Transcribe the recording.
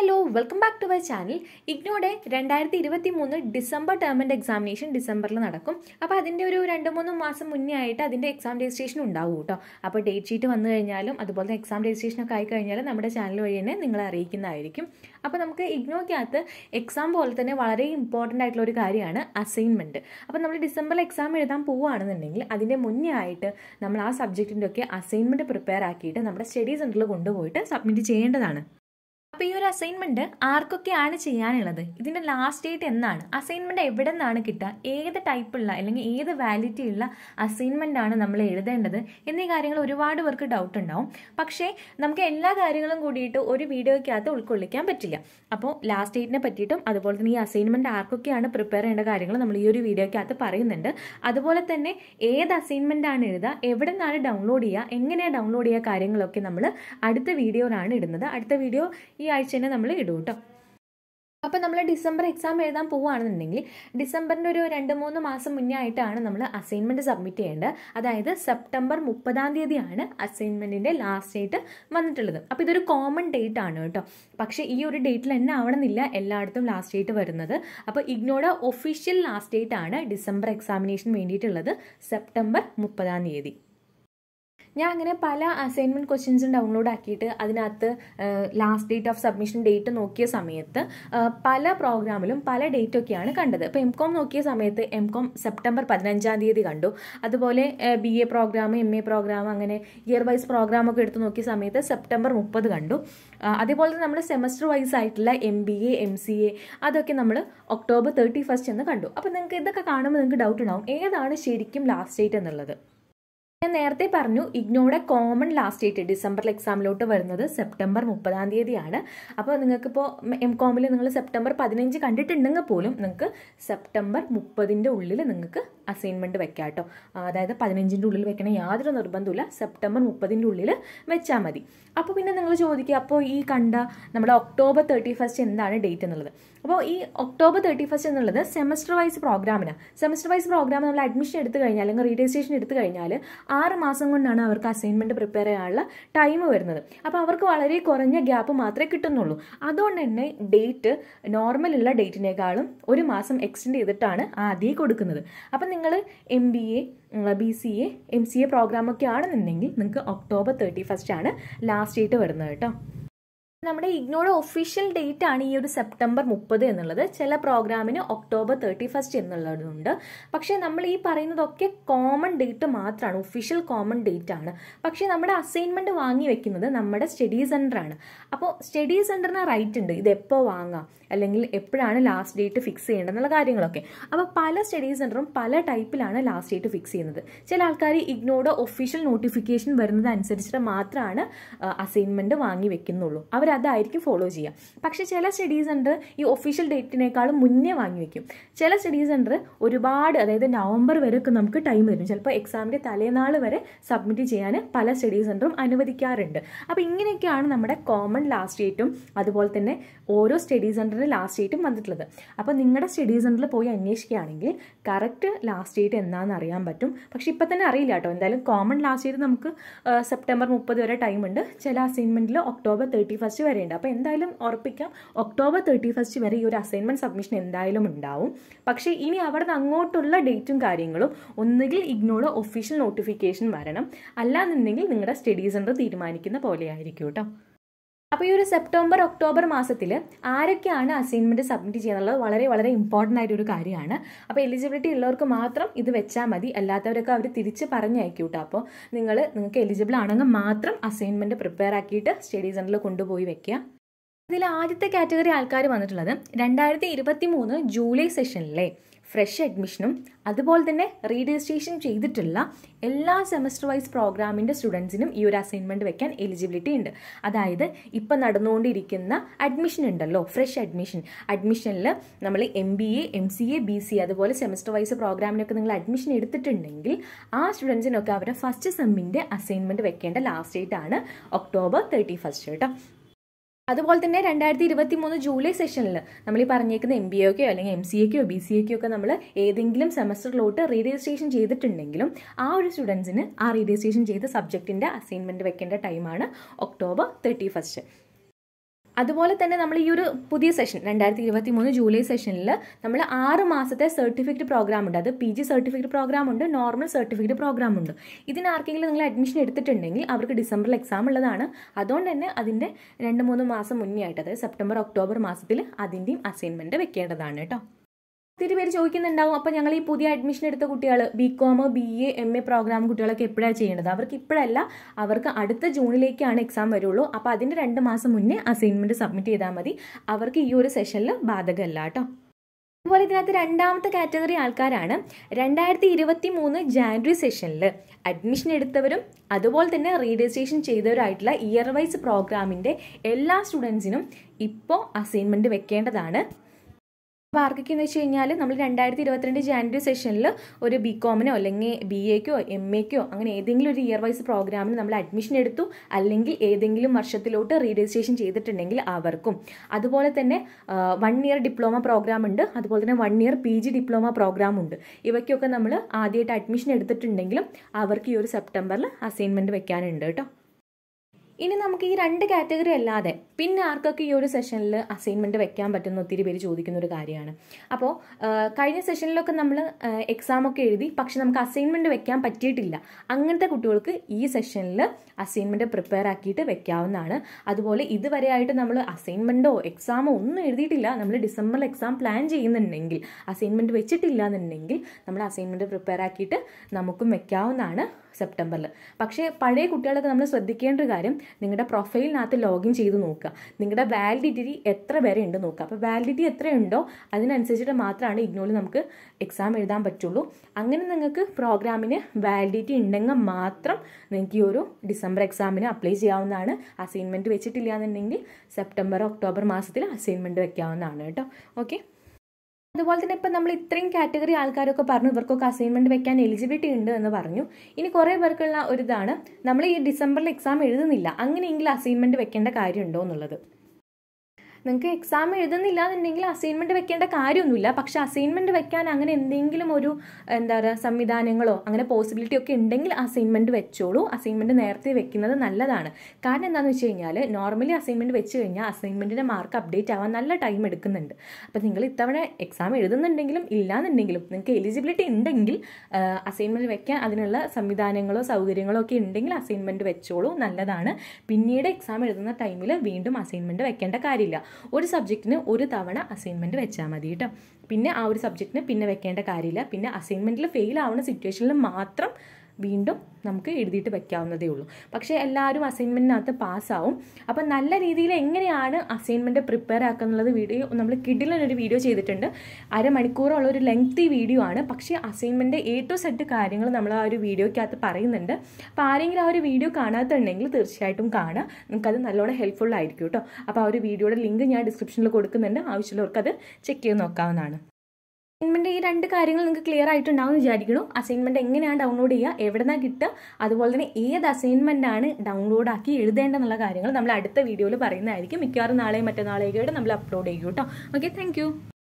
hello welcome back to my channel ഇഗ്നോടെ രണ്ടായിരത്തി ഇരുപത്തി മൂന്ന് ഡിസംബർ ടേമിൻ്റെ എക്സാമിനേഷൻ ഡിസംബറിൽ നടക്കും അപ്പോൾ അതിൻ്റെ ഒരു രണ്ട് മൂന്ന് മാസം മുന്നേ ആയിട്ട് അതിൻ്റെ എക്സാം രജിസ്ട്രേഷൻ ഉണ്ടാവും കേട്ടോ അപ്പോൾ ഡേറ്റ് ഷീറ്റ് വന്നു കഴിഞ്ഞാലും അതുപോലെ എക്സാം രജിസ്ട്രേഷൻ ഒക്കെ ആയിക്കഴിഞ്ഞാലും നമ്മുടെ ചാനൽ വഴി തന്നെ നിങ്ങളെ അറിയിക്കുന്നതായിരിക്കും അപ്പോൾ നമുക്ക് ഇഗ്നോയ്ക്കകത്ത് എക്സാം പോലെ തന്നെ വളരെ ഇമ്പോർട്ടൻ്റ് ആയിട്ടുള്ള ഒരു കാര്യമാണ് അസൈൻമെൻറ്റ് അപ്പോൾ നമ്മൾ ഡിസംബറിൽ എക്സാം എഴുതാൻ പോവുകയാണെന്നുണ്ടെങ്കിൽ അതിൻ്റെ മുന്നേ ആയിട്ട് നമ്മൾ ആ സബ്ജക്റ്റിൻ്റെ ഒക്കെ അസൈൻമെൻറ്റ് പ്രിപ്പയർ ആക്കിയിട്ട് നമ്മുടെ സ്റ്റഡി സെൻറ്ററിൽ കൊണ്ടുപോയിട്ട് സബ്മിറ്റ് ചെയ്യേണ്ടതാണ് അപ്പൊ ഈ ഒരു അസൈൻമെന്റ് ആർക്കൊക്കെയാണ് ചെയ്യാനുള്ളത് ഇതിന്റെ ലാസ്റ്റ് ഡേറ്റ് എന്നാണ് അസൈൻമെന്റ് എവിടെ നിന്നാണ് കിട്ടുക ഏത് ടൈപ്പുള്ള അല്ലെങ്കിൽ ഏത് വാലിറ്റി ഉള്ള അസൈൻമെന്റ് ആണ് നമ്മൾ എഴുതേണ്ടത് എന്നീ കാര്യങ്ങൾ ഒരുപാട് പേർക്ക് ഡൗട്ട് ഉണ്ടാവും പക്ഷേ നമുക്ക് എല്ലാ കാര്യങ്ങളും കൂടിയിട്ട് ഒരു വീഡിയോയ്ക്കകത്ത് ഉൾക്കൊള്ളിക്കാൻ പറ്റില്ല അപ്പോൾ ലാസ്റ്റ് ഡേറ്റിനെ പറ്റിയിട്ടും അതുപോലെ തന്നെ ഈ അസൈൻമെന്റ് ആർക്കൊക്കെയാണ് പ്രിപ്പയർ ചെയ്യേണ്ട കാര്യങ്ങൾ നമ്മൾ ഈ ഒരു വീഡിയോയ്ക്കകത്ത് പറയുന്നുണ്ട് അതുപോലെ തന്നെ ഏത് അസൈൻമെന്റ് ആണ് എഴുതുക എവിടെ നിന്നാണ് ഡൗൺലോഡ് ചെയ്യുക എങ്ങനെയാണ് ഡൗൺലോഡ് ചെയ്യുക കാര്യങ്ങളൊക്കെ നമ്മൾ അടുത്ത വീഡിയോയിലാണ് ഇടുന്നത് അടുത്ത വീഡിയോ ഈ ആഴ്ച തന്നെ നമ്മൾ ഇടും കേട്ടോ അപ്പോൾ നമ്മൾ ഡിസംബർ എക്സാം എഴുതാൻ പോവുകയാണെന്നുണ്ടെങ്കിൽ ഡിസംബറിൻ്റെ ഒരു രണ്ട് മൂന്ന് മാസം മുന്നേ ആയിട്ടാണ് നമ്മൾ അസൈൻമെൻറ്റ് സബ്മിറ്റ് ചെയ്യേണ്ടത് അതായത് സെപ്റ്റംബർ മുപ്പതാം തീയതിയാണ് അസൈൻമെൻറ്റിൻ്റെ ലാസ്റ്റ് ഡേറ്റ് വന്നിട്ടുള്ളത് അപ്പോൾ ഇതൊരു കോമൺ ഡേറ്റ് ആണ് കേട്ടോ പക്ഷേ ഈ ഒരു ഡേറ്റിൽ തന്നെ ആവണമെന്നില്ല എല്ലായിടത്തും ലാസ്റ്റ് ഡേറ്റ് വരുന്നത് അപ്പോൾ ഇഗ്നോയുടെ ഒഫീഷ്യൽ ലാസ്റ്റ് ഡേറ്റ് ആണ് ഡിസംബർ എക്സാമിനേഷൻ വേണ്ടിയിട്ടുള്ളത് സെപ്റ്റംബർ മുപ്പതാം തീയതി ഞാൻ അങ്ങനെ പല അസൈൻമെൻറ്റ് ക്വസ്റ്റ്യൻസും ഡൗൺലോഡ് ആക്കിയിട്ട് അതിനകത്ത് last date of submission date നോക്കിയ സമയത്ത് പല പ്രോഗ്രാമിലും പല ഡേറ്റൊക്കെയാണ് കണ്ടത് ഇപ്പോൾ എം കോം നോക്കിയ സമയത്ത് എം കോം സെപ്റ്റംബർ പതിനഞ്ചാം തീയതി കണ്ടു അതുപോലെ B A program M A program അങ്ങനെ ഇയർ വൈസ് പ്രോഗ്രാമൊക്കെ എടുത്ത് നോക്കിയ സമയത്ത് സെപ്റ്റംബർ മുപ്പത് കണ്ടു അതേപോലെ തന്നെ നമ്മൾ സെമസ്റ്റർ വൈസ് ആയിട്ടുള്ള M B A M C A അതൊക്കെ നമ്മൾ ഒക്ടോബർ തേർട്ടി ഫസ്റ്റ് എന്ന് കണ്ടു അപ്പോൾ നിങ്ങൾക്ക് ഇതൊക്കെ കാണുമ്പോൾ നിങ്ങൾക്ക് ഡൗട്ട് ഉണ്ടാവും ഏതാണ് ശരിക്കും ലാസ്റ്റ് ഡേറ്റ് എന്നുള്ളത് ഞാൻ നേരത്തെ പറഞ്ഞു ഇഗ്നോയുടെ കോമൺ ലാസ്റ്റ് ഡേറ്റ് ഡിസംബറിൽ എക്സാമിലോട്ട് വരുന്നത് സെപ്റ്റംബർ മുപ്പതാം തീയതിയാണ് അപ്പോൾ നിങ്ങൾക്കിപ്പോൾ എം കോമിൽ നിങ്ങൾ സെപ്റ്റംബർ പതിനഞ്ച് കണ്ടിട്ടുണ്ടെങ്കിൽ പോലും നിങ്ങൾക്ക് സെപ്റ്റംബർ മുപ്പതിൻ്റെ ഉള്ളിൽ നിങ്ങൾക്ക് അസൈൻമെൻറ്റ് വെക്കാം കേട്ടോ അതായത് പതിനഞ്ചിൻ്റെ ഉള്ളിൽ വെക്കണേ യാതൊരു നിർബന്ധമില്ല സെപ്റ്റംബർ മുപ്പതിൻ്റെ ഉള്ളിൽ വെച്ചാൽ മതി അപ്പോൾ പിന്നെ നിങ്ങൾ ചോദിക്കുക അപ്പോൾ ഈ കണ്ട നമ്മുടെ ഒക്ടോബർ തേർട്ടി ഫസ്റ്റ് എന്താണ് ഡേറ്റ് എന്നുള്ളത് അപ്പോൾ ഈ ഒക്ടോബർ തേർട്ടി ഫസ്റ്റ് എന്നുള്ളത് സെമസ്റ്റർ വൈസ് പ്രോഗ്രാമിനാണ് സെമസ്റ്റർ വൈസ് പ്രോഗ്രാം നമ്മൾ അഡ്മിഷൻ എടുത്തു കഴിഞ്ഞാൽ അല്ലെങ്കിൽ രജിസ്ട്രേഷൻ എടുത്തു കഴിഞ്ഞാൽ ആറ് മാസം കൊണ്ടാണ് അവർക്ക് അസൈൻമെൻറ്റ് പ്രിപ്പയർ ചെയ്യാനുള്ള ടൈം വരുന്നത് അപ്പോൾ അവർക്ക് വളരെ കുറഞ്ഞ ഗ്യാപ്പ് മാത്രമേ കിട്ടുന്നുള്ളൂ അതുകൊണ്ട് തന്നെ ഡേറ്റ് നോർമലുള്ള ഡേറ്റിനേക്കാളും ഒരു മാസം എക്സ്റ്റെൻഡ് ചെയ്തിട്ടാണ് ആദ്യം കൊടുക്കുന്നത് അപ്പം നിങ്ങൾ M B A B C A M C A പ്രോഗ്രാമൊക്കെ ആണെന്നുണ്ടെങ്കിൽ നിങ്ങൾക്ക് ഒക്ടോബർ തേർട്ടി ഫസ്റ്റ് ആണ് ലാസ്റ്റ് ഡേറ്റ് വരുന്നത് കേട്ടോ നമ്മുടെ ഇഗ്നോയുടെ ഒഫീഷ്യൽ ഡേറ്റ് ആണ് ഈ ഒരു സെപ്റ്റംബർ മുപ്പത് എന്നുള്ളത് ചില പ്രോഗ്രാമിന് ഒക്ടോബർ തേർട്ടി ഫസ്റ്റ് എന്നുള്ളതുണ്ട് പക്ഷേ നമ്മൾ ഈ പറയുന്നതൊക്കെ കോമൺ ഡേറ്റ് മാത്രമാണ് ഒഫീഷ്യൽ കോമൺ ഡേറ്റ് ആണ് പക്ഷേ നമ്മുടെ അസൈൻമെൻറ്റ് വാങ്ങി വെക്കുന്നത് നമ്മുടെ സ്റ്റഡി സെൻ്ററാണ് അപ്പോൾ സ്റ്റഡി സെൻറ്ററിന് റൈറ്റ് ഉണ്ട് ഇത് വാങ്ങാം അല്ലെങ്കിൽ എപ്പോഴാണ് ലാസ്റ്റ് ഡേറ്റ് ഫിക്സ് ചെയ്യേണ്ടത് എന്നുള്ള കാര്യങ്ങളൊക്കെ അപ്പോൾ പല സ്റ്റഡി സെൻ്ററും പല ടൈപ്പിലാണ് ലാസ്റ്റ് ഡേറ്റ് ഫിക്സ് ചെയ്യുന്നത് ചില ആൾക്കാർ ഇഗ്നോയുടെ ഒഫീഷ്യൽ നോട്ടിഫിക്കേഷൻ വരുന്നത് അനുസരിച്ചിട്ട് മാത്രമാണ് അസൈൻമെൻറ്റ് വാങ്ങി വെക്കുന്നുള്ളൂ അവർ അതായിരിക്കും ഫോളോ ചെയ്യുക പക്ഷെ ചില സ്റ്റഡി സെൻറ്റർ ഈ ഒഫീഷ്യൽ ഡേറ്റിനേക്കാളും മുന്നേ വാങ്ങി വയ്ക്കും ചില സ്റ്റഡി സെൻറ്റർ ഒരുപാട് അതായത് നവംബർ വരെയൊക്കെ നമുക്ക് ടൈം വരും ചിലപ്പോൾ എക്സാമിൻ്റെ തലേനാൾ വരെ സബ്മിറ്റ് ചെയ്യാൻ പല സ്റ്റഡി സെൻറ്ററും അനുവദിക്കാറുണ്ട് അപ്പോൾ ഇങ്ങനെയൊക്കെയാണ് നമ്മുടെ കോമൺ ലാസ്റ്റ് ഡേറ്റും അതുപോലെ തന്നെ ഓരോ സ്റ്റഡി സെൻറ്ററിൻ്റെ ലാസ്റ്റ് ഡേറ്റും വന്നിട്ടുള്ളത് അപ്പോൾ നിങ്ങളുടെ സ്റ്റഡി സെൻറ്ററിൽ പോയി അന്വേഷിക്കുകയാണെങ്കിൽ കറക്റ്റ് ലാസ്റ്റ് ഡേറ്റ് എന്താണെന്ന് അറിയാൻ പറ്റും പക്ഷേ ഇപ്പം തന്നെ അറിയില്ല കേട്ടോ എന്തായാലും കോമൺ ലാസ്റ്റ് ഡേറ്റ് നമുക്ക് സെപ്റ്റംബർ മുപ്പത് വരെ ടൈം ഉണ്ട് ചില അസൈൻമെൻറ്റിൽ ഒക്ടോബർ തേർട്ടി ഫസ്റ്റ് വരെ ഉണ്ട് അപ്പോൾ എന്തായാലും ഉറപ്പിക്കാം ഒക്ടോബർ തേർട്ടി ഫസ്റ്റ് വരെ ഈ ഒരു അസൈൻമെൻറ്റ് സബ്മിഷൻ എന്തായാലും ഉണ്ടാവും പക്ഷേ ഇനി അവിടെ അങ്ങോട്ടുള്ള ഡേറ്റും കാര്യങ്ങളും ഒന്നുകിൽ ഇഗ്നോർ ഒഫീഷ്യൽ നോട്ടിഫിക്കേഷൻ വരണം അല്ലാന്നുണ്ടെങ്കിൽ നിങ്ങളുടെ സ്റ്റഡി സെൻറ്റർ തീരുമാനിക്കുന്ന പോലെയായിരിക്കും കേട്ടോ അപ്പോൾ ഈ ഒരു സെപ്റ്റംബർ ഒക്ടോബർ മാസത്തിൽ ആരൊക്കെയാണ് അസൈൻമെന്റ് സബ്മിറ്റ് ചെയ്യാനുള്ളത് വളരെ വളരെ ഇമ്പോർട്ടൻ്റ് ആയിട്ടൊരു കാര്യമാണ് അപ്പോൾ എലിജിബിലിറ്റി ഉള്ളവർക്ക് മാത്രം ഇത് വെച്ചാൽ മതി അല്ലാത്തവരൊക്കെ അവർ തിരിച്ച് പറഞ്ഞയക്കൂട്ടോ അപ്പോൾ നിങ്ങൾ നിങ്ങൾക്ക് എലിജിബിൾ ആണെങ്കിൽ മാത്രം അസൈൻമെന്റ് പ്രിപ്പയർ ആക്കിയിട്ട് സ്റ്റഡി സെന്ററിൽ കൊണ്ടുപോയി വെക്കുക ഇതിൽ ആദ്യത്തെ കാറ്റഗറി ആൾക്കാർ വന്നിട്ടുള്ളത് രണ്ടായിരത്തി ഇരുപത്തി മൂന്ന് ജൂലൈ സെഷനിലെ ഫ്രഷ് അഡ്മിഷനും അതുപോലെ തന്നെ റീരജിസ്ട്രേഷൻ ചെയ്തിട്ടുള്ള എല്ലാ സെമസ്റ്റർ വൈസ് പ്രോഗ്രാമിൻ്റെ സ്റ്റുഡൻസിനും ഈ ഒരു അസൈൻമെൻറ്റ് വെക്കാൻ എലിജിബിലിറ്റി ഉണ്ട് അതായത് ഇപ്പം നടന്നുകൊണ്ടിരിക്കുന്ന അഡ്മിഷൻ ഉണ്ടല്ലോ ഫ്രഷ് അഡ്മിഷൻ അഡ്മിഷനിൽ നമ്മൾ M B A M C A B C അതുപോലെ സെമസ്റ്റർ വൈസ് പ്രോഗ്രാമിനൊക്കെ നിങ്ങൾ അഡ്മിഷൻ എടുത്തിട്ടുണ്ടെങ്കിൽ ആ സ്റ്റുഡൻസിനൊക്കെ അവരുടെ ഫസ്റ്റ് സെമ്മിൻ്റെ അസൈൻമെൻറ്റ് വെക്കേണ്ട ലാസ്റ്റ് ഡേറ്റ് ആണ് ഒക്ടോബർ തേർട്ടി ഫസ്റ്റ് കേട്ടോ അതുപോലെ തന്നെ രണ്ടായിരത്തി ഇരുപത്തി മൂന്ന് ജൂലൈ സെഷനിൽ നമ്മൾ ഈ പറഞ്ഞേക്കുന്ന എം ബി എക്കോ അല്ലെങ്കിൽ എം സി എക്കോ ബി സി എക്കോ ഒക്കെ നമ്മൾ ഏതെങ്കിലും സെമസ്റ്ററിലോട്ട് റീ രജിസ്ട്രേഷൻ ചെയ്തിട്ടുണ്ടെങ്കിലും ആ ഒരു സ്റ്റുഡൻസിന് ആ റീ രജിസ്ട്രേഷൻ ചെയ്ത സബ്ജക്റ്റിൻ്റെ അസൈൻമെൻറ്റ് വെക്കേണ്ട ടൈമാണ് ഒക്ടോബർ തേർട്ടി ഫസ്റ്റ് അതുപോലെ തന്നെ നമ്മൾ ഈ ഒരു പുതിയ സെഷൻ രണ്ടായിരത്തി ഇരുപത്തി മൂന്ന് ജൂലൈ സെഷനിൽ നമ്മൾ ആറ് മാസത്തെ സർട്ടിഫിക്കറ്റ് പ്രോഗ്രാം ഉണ്ട് അത് പി ജി സർട്ടിഫിക്കറ്റ് പ്രോഗ്രാം ഉണ്ട് നോർമൽ സർട്ടിഫിക്കറ്റ് പ്രോഗ്രാം ഉണ്ട് ഇതിനാർക്കെങ്കിലും നിങ്ങൾ അഡ്മിഷൻ എടുത്തിട്ടുണ്ടെങ്കിൽ അവർക്ക് ഡിസംബറിൽ എക്സാം ഉള്ളതാണ് അതുകൊണ്ട് തന്നെ അതിൻ്റെ രണ്ട് മൂന്ന് മാസം മുന്നേ ആയിട്ട് അതായത് സെപ്റ്റംബർ ഒക്ടോബർ മാസത്തിൽ അതിൻ്റെയും അസൈൻമെൻറ്റ് വെക്കേണ്ടതാണ് കേട്ടോ ഒത്തിരി പേര് ചോദിക്കുന്നുണ്ടാവും അപ്പോൾ ഞങ്ങൾ ഈ പുതിയ അഡ്മിഷൻ എടുത്ത കുട്ടികൾ B com B A M A program കുട്ടികളൊക്കെ എപ്പോഴാണ് ചെയ്യേണ്ടത് അവർക്ക് ഇപ്പോഴല്ല അവർക്ക് അടുത്ത ജൂണിലേക്കാണ് എക്സാം വരുള്ളൂ അപ്പോൾ അതിൻ്റെ രണ്ട് മാസം മുന്നേ അസൈൻമെൻറ്റ് സബ്മിറ്റ് ചെയ്താൽ മതി അവർക്ക് ഈ ഒരു സെഷനിൽ ബാധകമല്ല കേട്ടോ അതുപോലെ ഇതിനകത്ത് രണ്ടാമത്തെ കാറ്റഗറി ആൾക്കാരാണ് രണ്ടായിരത്തി ഇരുപത്തി മൂന്ന് ജാനുവരി സെഷനിൽ അഡ്മിഷൻ എടുത്തവരും അതുപോലെ തന്നെ റീരജിസ്ട്രേഷൻ ചെയ്തവരായിട്ടുള്ള ഇയർ വൈസ് പ്രോഗ്രാമിൻ്റെ എല്ലാ സ്റ്റുഡൻസിനും ഇപ്പോൾ അസൈൻമെൻറ്റ് വെക്കേണ്ടതാണ് മാർക്കൊക്കെ എന്ന് വെച്ച് കഴിഞ്ഞാൽ നമ്മൾ രണ്ടായിരത്തി ഇരുപത്തിരണ്ട് ജാനുവരി സെഷനിൽ ഒരു ബി കോമിനോ അല്ലെങ്കിൽ ബി എക്കോ എം എക്കോ അങ്ങനെ ഏതെങ്കിലും ഒരു ഇയർ വൈസ് പ്രോഗ്രാമിന് നമ്മൾ അഡ്മിഷൻ എടുത്തു അല്ലെങ്കിൽ ഏതെങ്കിലും വർഷത്തിലോട്ട് റീരജിസ്ട്രേഷൻ ചെയ്തിട്ടുണ്ടെങ്കിൽ അവർക്കും അതുപോലെ തന്നെ വൺ ഇയർ ഡിപ്ലോമ പ്രോഗ്രാം ഉണ്ട് അതുപോലെ തന്നെ one year P G diploma program ഉണ്ട് ഇവയ്ക്കൊക്കെ നമ്മൾ ആദ്യമായിട്ട് അഡ്മിഷൻ എടുത്തിട്ടുണ്ടെങ്കിലും അവർക്ക് ഈ ഒരു സെപ്റ്റംബറിൽ അസൈൻമെൻറ്റ് വെക്കാനുണ്ട് കേട്ടോ ഇനി നമുക്ക് ഈ രണ്ട് കാറ്റഗറി അല്ലാതെ പിന്നെ ആർക്കൊക്കെ ഈ ഒരു സെഷനിൽ അസൈൻമെൻറ്റ് വെക്കാൻ പറ്റുന്ന ഒത്തിരി പേര് ചോദിക്കുന്ന ഒരു കാര്യമാണ് അപ്പോൾ കഴിഞ്ഞ സെഷനിലൊക്കെ നമ്മൾ എക്സാമൊക്കെ എഴുതി പക്ഷെ നമുക്ക് അസൈൻമെൻറ്റ് വെക്കാൻ പറ്റിയിട്ടില്ല അങ്ങനത്തെ കുട്ടികൾക്ക് ഈ സെഷനിൽ അസൈൻമെൻറ്റ് പ്രിപ്പയർ ആക്കിയിട്ട് വെക്കാവുന്നതാണ് അതുപോലെ ഇതുവരെയായിട്ട് നമ്മൾ അസൈൻമെൻറ്റോ എക്സാമോ ഒന്നും എഴുതിയിട്ടില്ല നമ്മൾ ഡിസംബറിൽ എക്സാം പ്ലാൻ ചെയ്യുന്നുണ്ടെങ്കിൽ അസൈൻമെൻറ്റ് വെച്ചിട്ടില്ല എന്നുണ്ടെങ്കിൽ നമ്മൾ അസൈൻമെൻറ്റ് പ്രിപ്പയർ ആക്കിയിട്ട് നമുക്കും വെക്കാവുന്നതാണ് സെപ്റ്റംബറിൽ പക്ഷേ പഴയ കുട്ടികളൊക്കെ നമ്മൾ ശ്രദ്ധിക്കേണ്ട ഒരു കാര്യം നിങ്ങളുടെ പ്രൊഫൈലിനകത്ത് ലോഗിൻ ചെയ്ത് നോക്കുക നിങ്ങളുടെ വാലിഡിറ്റി എത്ര വരെ ഉണ്ട് നോക്കുക അപ്പോൾ വാലിഡിറ്റി എത്രയുണ്ടോ അതിനനുസരിച്ചിട്ട് മാത്രമാണ് ഇഗ്നോയിൽ നമുക്ക് എക്സാം എഴുതാൻ പറ്റുള്ളൂ അങ്ങനെ നിങ്ങൾക്ക് പ്രോഗ്രാമിന് വാലിഡിറ്റി ഉണ്ടെങ്കിൽ മാത്രം നിങ്ങൾക്ക് ഈ ഒരു ഡിസംബർ എക്സാമിന് അപ്ലൈ ചെയ്യാവുന്നതാണ് അസൈൻമെൻറ്റ് വെച്ചിട്ടില്ല എന്നുണ്ടെങ്കിൽ സെപ്റ്റംബർ ഒക്ടോബർ മാസത്തിൽ അസൈൻമെൻറ്റ് വയ്ക്കാവുന്നതാണ് കേട്ടോ ഓക്കെ അതുപോലെ തന്നെ ഇപ്പം നമ്മൾ ഇത്രയും കാറ്റഗറി ആൾക്കാരൊക്കെ പറഞ്ഞു ഇവർക്കൊക്കെ അസൈൻമെൻറ്റ് വെക്കാൻ എലിജിബിലിറ്റി ഉണ്ട് എന്ന് പറഞ്ഞു ഇനി കുറേ പേർക്കുള്ള ഒരു ഇതാണ് നമ്മൾ ഈ ഡിസംബറിൽ എക്സാം എഴുതുന്നില്ല അങ്ങനെയെങ്കിലും അസൈൻമെൻറ്റ് വെക്കേണ്ട കാര്യമുണ്ടോ എന്നുള്ളത് നിങ്ങൾക്ക് എക്സാം എഴുതുന്നില്ല എന്നുണ്ടെങ്കിൽ അസൈൻമെൻറ്റ് വെക്കേണ്ട കാര്യമൊന്നുമില്ല പക്ഷേ അസൈൻമെൻറ്റ് വെക്കാൻ അങ്ങനെ എന്തെങ്കിലും ഒരു എന്താ പറയുക സംവിധാനങ്ങളോ അങ്ങനെ പോസിബിലിറ്റി ഒക്കെ ഉണ്ടെങ്കിൽ അസൈൻമെൻറ്റ് വെച്ചോളൂ അസൈൻമെൻറ്റ് നേരത്തെ വെക്കുന്നത് നല്ലതാണ് കാരണം എന്താണെന്ന് വെച്ച് കഴിഞ്ഞാൽ നോർമലി അസൈൻമെൻറ്റ് വെച്ച് കഴിഞ്ഞാൽ അസൈൻമെൻറ്റിൻ്റെ മാർക്ക് അപ്ഡേറ്റ് ആവാൻ നല്ല ടൈം എടുക്കുന്നുണ്ട് അപ്പോൾ നിങ്ങൾ ഇത്തവണ എക്സാം എഴുതുന്നുണ്ടെങ്കിലും ഇല്ലാന്നുണ്ടെങ്കിലും നിങ്ങൾക്ക് എലിജിബിലിറ്റി ഉണ്ടെങ്കിൽ അസൈൻമെൻറ്റ് വെക്കാൻ അതിനുള്ള സംവിധാനങ്ങളോ സൗകര്യങ്ങളോ ഒക്കെ ഉണ്ടെങ്കിൽ അസൈൻമെൻറ്റ് വെച്ചോളൂ നല്ലതാണ് പിന്നീട് എക്സാം എഴുതുന്ന ടൈമിൽ വീണ്ടും അസൈൻമെൻറ്റ് വെക്കേണ്ട കാര്യമില്ല ഒരു സബ്ജക്റ്റിന് ഒരു തവണ അസൈൻമെൻ്റ് വെച്ചാൽ മതി കേട്ടോ പിന്നെ ആ ഒരു സബ്ജക്റ്റിന് പിന്നെ വെക്കേണ്ട കാര്യമില്ല പിന്നെ അസൈൻമെൻറ്റിൽ ഫെയിൽ ആവുന്ന സിറ്റുവേഷനിൽ മാത്രം വീണ്ടും നമുക്ക് എഴുതിയിട്ട് വെക്കാവുന്നതേ ഉള്ളൂ പക്ഷേ എല്ലാവരും അസൈൻമെൻറ്റിനകത്ത് പാസ്സാവും അപ്പം നല്ല രീതിയിൽ എങ്ങനെയാണ് അസൈൻമെൻറ്റ് പ്രിപ്പയർ ആക്കുക എന്നുള്ളത് വീഡിയോ നമ്മൾ കിഡിലൊരു വീഡിയോ ചെയ്തിട്ടുണ്ട് അരമണിക്കൂറുള്ള ഒരു ലെങ്തി വീഡിയോ ആണ് പക്ഷേ അസൈൻമെൻറ്റ് എ ടു സെറ്റ് കാര്യങ്ങൾ നമ്മൾ ആ ഒരു വീഡിയോയ്ക്കകത്ത് പറയുന്നുണ്ട് അപ്പോൾ ആരെങ്കിലും ആ ഒരു വീഡിയോ കാണാത്തുണ്ടെങ്കിൽ തീർച്ചയായിട്ടും കാണുക നമുക്കത് നല്ലോണം ഹെൽപ്ഫുൾ ആയിരിക്കും കേട്ടോ അപ്പോൾ ആ ഒരു വീഡിയോയുടെ ലിങ്ക് ഞാൻ ഡിസ്ക്രിപ്ഷനിൽ കൊടുക്കുന്നുണ്ട് ആവശ്യമുള്ളവർക്ക് അത് ചെക്ക് ചെയ്ത് നോക്കാവുന്നതാണ് അസൈൻമെൻ്റ് ഈ രണ്ട് കാര്യങ്ങൾ നിങ്ങൾക്ക് ക്ലിയർ ആയിട്ടുണ്ടാവും എന്ന് അസൈൻമെൻറ്റ് എങ്ങനെയാണ് ഡൗൺലോഡ് ചെയ്യുക എവിടെ നിന്നാണ് കിട്ടുക അതുപോലെ തന്നെ ഏത് അസൈൻമെൻ്റ് ആണ് ഡൗൺലോഡ് ആക്കി എഴുതേണ്ടെന്നുള്ള കാര്യങ്ങൾ നമ്മൾ അടുത്ത വീഡിയോയിൽ പറയുന്നതായിരിക്കും മിക്കവാറും നാളെയും മറ്റന്നാളേക്കായിട്ട് നമ്മൾ അപ്ലോഡ് ചെയ്യൂ കേട്ടോ ഓക്കെ താങ്ക്